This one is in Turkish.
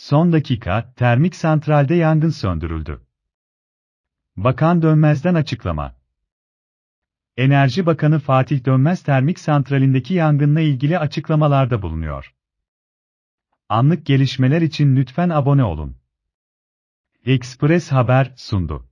Son dakika, termik santralde yangın söndürüldü. Bakan Dönmez'den açıklama. Enerji Bakanı Fatih Dönmez termik santralindeki yangınla ilgili açıklamalarda bulunuyor. Anlık gelişmeler için lütfen abone olun. Express Haber sundu.